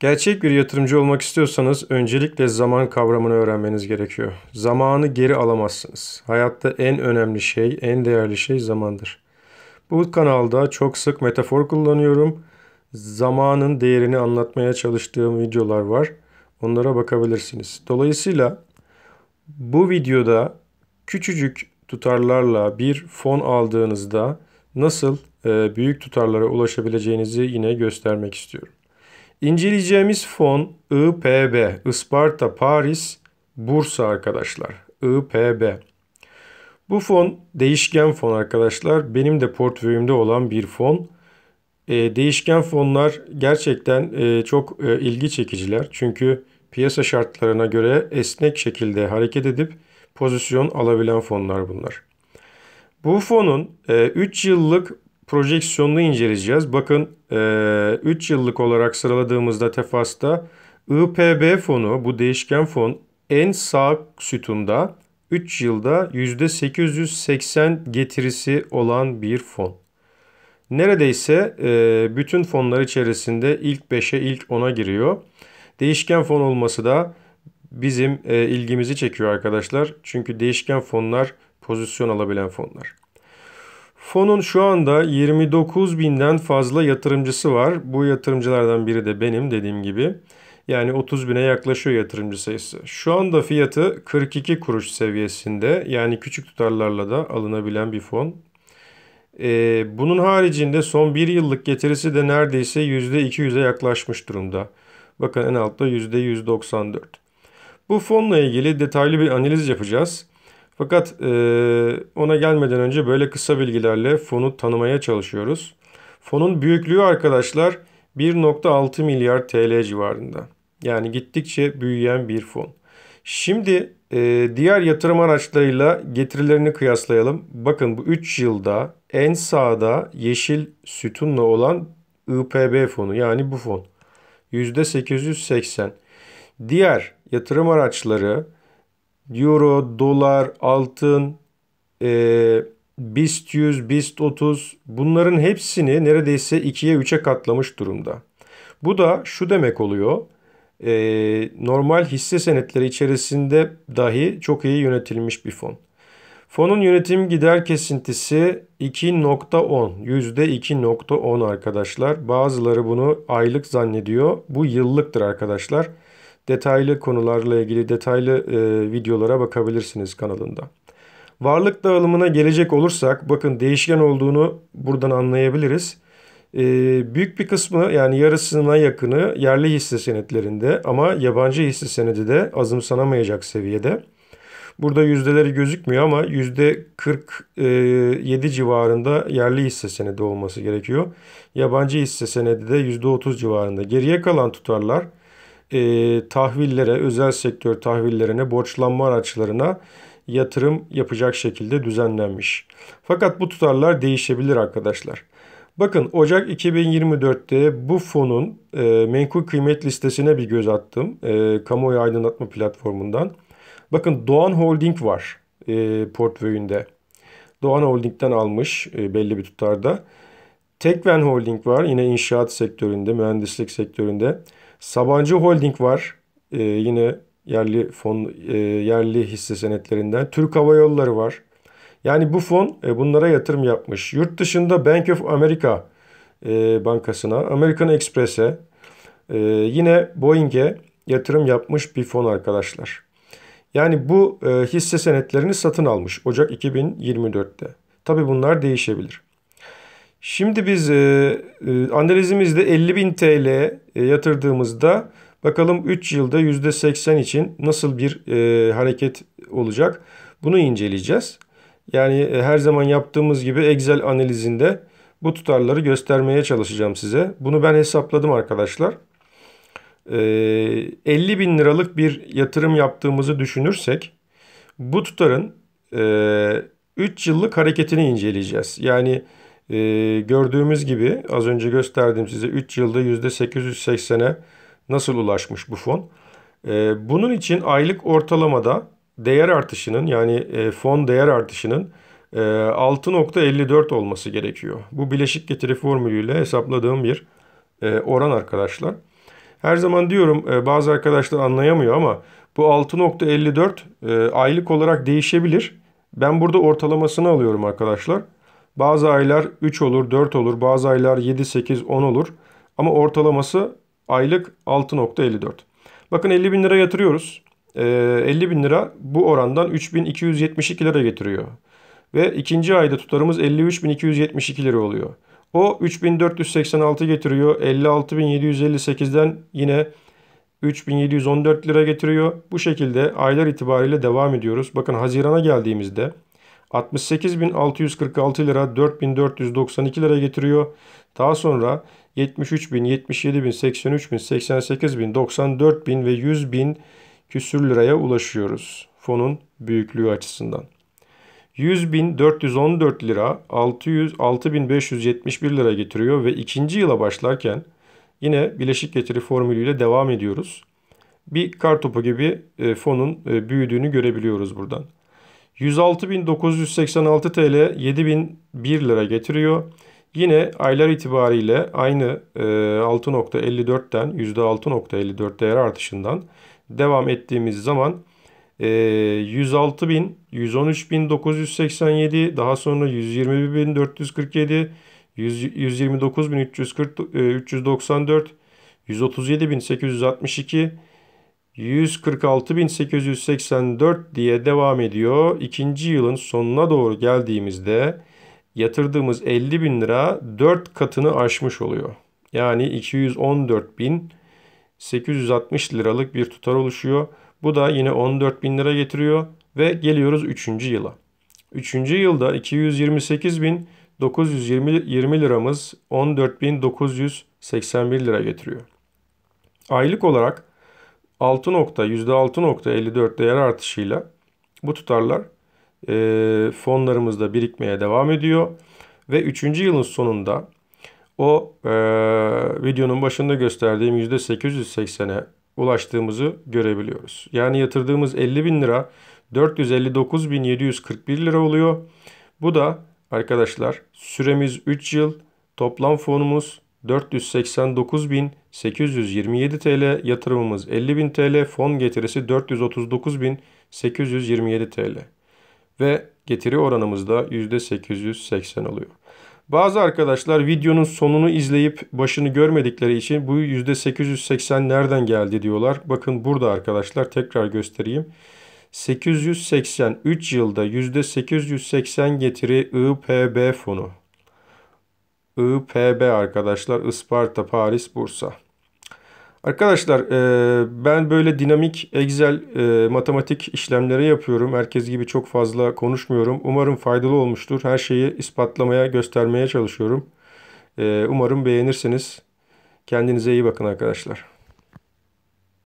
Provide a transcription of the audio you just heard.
Gerçek bir yatırımcı olmak istiyorsanız öncelikle zaman kavramını öğrenmeniz gerekiyor. Zamanı geri alamazsınız. Hayatta en önemli şey, en değerli şey zamandır. Bu kanalda çok sık metafor kullanıyorum. Zamanın değerini anlatmaya çalıştığım videolar var. Onlara bakabilirsiniz. Dolayısıyla bu videoda küçücük tutarlarla bir fon aldığınızda nasıl büyük tutarlara ulaşabileceğinizi yine göstermek istiyorum. İnceleyeceğimiz fon IPB, Isparta, Paris, Bursa arkadaşlar. IPB. Bu fon değişken fon arkadaşlar. Benim de portföyümde olan bir fon. E, değişken fonlar gerçekten e, çok e, ilgi çekiciler. Çünkü piyasa şartlarına göre esnek şekilde hareket edip pozisyon alabilen fonlar bunlar. Bu fonun e, yıllık projeksiyonunu inceleyeceğiz. Bakın 3 yıllık olarak sıraladığımızda tefasta IPB fonu bu değişken fon en sağ sütunda 3 yılda %880 getirisi olan bir fon. Neredeyse bütün fonlar içerisinde ilk 5'e ilk 10'a giriyor. Değişken fon olması da bizim ilgimizi çekiyor arkadaşlar. Çünkü değişken fonlar pozisyon alabilen fonlar. Fonun şu anda 29 binden fazla yatırımcısı var. Bu yatırımcılardan biri de benim dediğim gibi. Yani 30 bine yaklaşıyor yatırımcı sayısı. Şu anda fiyatı 42 kuruş seviyesinde. Yani küçük tutarlarla da alınabilen bir fon. Ee, bunun haricinde son 1 yıllık getirisi de neredeyse %200'e yaklaşmış durumda. Bakın en altta %194. Bu fonla ilgili detaylı bir analiz yapacağız. Fakat e, ona gelmeden önce böyle kısa bilgilerle fonu tanımaya çalışıyoruz. Fonun büyüklüğü arkadaşlar 1.6 milyar TL civarında. Yani gittikçe büyüyen bir fon. Şimdi e, diğer yatırım araçlarıyla getirilerini kıyaslayalım. Bakın bu 3 yılda en sağda yeşil sütunla olan IPB fonu yani bu fon. %880. Diğer yatırım araçları euro, dolar, altın, e, BIST 100, BIST 30 bunların hepsini neredeyse 2'ye 3'e katlamış durumda. Bu da şu demek oluyor. E, normal hisse senetleri içerisinde dahi çok iyi yönetilmiş bir fon. Fonun yönetim gider kesintisi 2.10, %2.10 arkadaşlar. Bazıları bunu aylık zannediyor. Bu yıllıktır arkadaşlar detaylı konularla ilgili detaylı e, videolara bakabilirsiniz kanalında. Varlık dağılımına gelecek olursak bakın değişken olduğunu buradan anlayabiliriz. E, büyük bir kısmı yani yarısına yakını yerli hisse senetlerinde ama yabancı hisse senedi de azımsanamayacak seviyede. Burada yüzdeleri gözükmüyor ama yüzde 47 e, civarında yerli hisse senedi olması gerekiyor. Yabancı hisse senedi de yüzde 30 civarında. Geriye kalan tutarlar e, tahvillere, özel sektör tahvillerine, borçlanma araçlarına yatırım yapacak şekilde düzenlenmiş. Fakat bu tutarlar değişebilir arkadaşlar. Bakın Ocak 2024'te bu fonun e, menkul kıymet listesine bir göz attım. E, kamuoyu aydınlatma platformundan. Bakın Doğan Holding var e, portföyünde. Doğan Holding'den almış e, belli bir tutarda. Tekven Holding var yine inşaat sektöründe, mühendislik sektöründe. Sabancı Holding var. E, yine yerli fon e, yerli hisse senetlerinden. Türk Hava Yolları var. Yani bu fon e, bunlara yatırım yapmış. Yurt dışında Bank of America e, Bankası'na, American Express'e, e, yine Boeing'e yatırım yapmış bir fon arkadaşlar. Yani bu e, hisse senetlerini satın almış Ocak 2024'te. Tabi bunlar değişebilir. Şimdi biz e, e analizimizde 50.000 TL e, yatırdığımızda bakalım 3 yılda %80 için nasıl bir e, hareket olacak bunu inceleyeceğiz. Yani e, her zaman yaptığımız gibi Excel analizinde bu tutarları göstermeye çalışacağım size. Bunu ben hesapladım arkadaşlar. E, 50 bin liralık bir yatırım yaptığımızı düşünürsek bu tutarın e, 3 yıllık hareketini inceleyeceğiz. Yani bu ee, gördüğümüz gibi az önce gösterdim size 3 yılda %880'e nasıl ulaşmış bu fon. Ee, bunun için aylık ortalamada değer artışının yani e, fon değer artışının e, 6.54 olması gerekiyor. Bu bileşik getiri formülüyle hesapladığım bir e, oran arkadaşlar. Her zaman diyorum e, bazı arkadaşlar anlayamıyor ama bu 6.54 e, aylık olarak değişebilir. Ben burada ortalamasını alıyorum arkadaşlar. Bazı aylar 3 olur, 4 olur, bazı aylar 7, 8, 10 olur. Ama ortalaması aylık 6.54. Bakın 50 bin lira yatırıyoruz. E, ee, 50 bin lira bu orandan 3272 lira getiriyor. Ve ikinci ayda tutarımız 53.272 lira oluyor. O 3486 getiriyor. 56.758'den yine 3714 lira getiriyor. Bu şekilde aylar itibariyle devam ediyoruz. Bakın Haziran'a geldiğimizde 68.646 lira 4.492 lira getiriyor. Daha sonra 73.000, 77.000, 83.000, 88.000, 94.000 ve 100.000 küsür liraya ulaşıyoruz fonun büyüklüğü açısından. 100.414 lira 600, 6.571 lira getiriyor ve ikinci yıla başlarken yine bileşik getiri formülüyle devam ediyoruz. Bir kartopu gibi e, fonun e, büyüdüğünü görebiliyoruz buradan. 106.986 TL 7.001 lira getiriyor. Yine aylar itibariyle aynı 6.54'ten e, %6.54 değer artışından devam ettiğimiz zaman 106 e, bin, daha sonra 121.447 129.394 137.862 146.884 diye devam ediyor. İkinci yılın sonuna doğru geldiğimizde yatırdığımız 50 bin lira 4 katını aşmış oluyor. Yani 214.860 liralık bir tutar oluşuyor. Bu da yine 14 bin lira getiriyor ve geliyoruz 3. yıla. 3. yılda 228.920 liramız 14.981 lira getiriyor. Aylık olarak 6 %6.54 değer artışıyla bu tutarlar e, fonlarımızda birikmeye devam ediyor. Ve 3. yılın sonunda o e, videonun başında gösterdiğim %880'e ulaştığımızı görebiliyoruz. Yani yatırdığımız 50 bin lira 459.741 lira oluyor. Bu da arkadaşlar süremiz 3 yıl toplam fonumuz 489.827 TL, yatırımımız 50.000 TL, fon getirisi 439.827 TL. Ve getiri oranımız da %880 oluyor. Bazı arkadaşlar videonun sonunu izleyip başını görmedikleri için bu %880 nereden geldi diyorlar. Bakın burada arkadaşlar tekrar göstereyim. 883 yılda %880 getiri IPB fonu. IPB arkadaşlar Isparta, Paris, Bursa. Arkadaşlar e, ben böyle dinamik Excel e, matematik işlemleri yapıyorum. Herkes gibi çok fazla konuşmuyorum. Umarım faydalı olmuştur. Her şeyi ispatlamaya, göstermeye çalışıyorum. E, umarım beğenirsiniz. Kendinize iyi bakın arkadaşlar.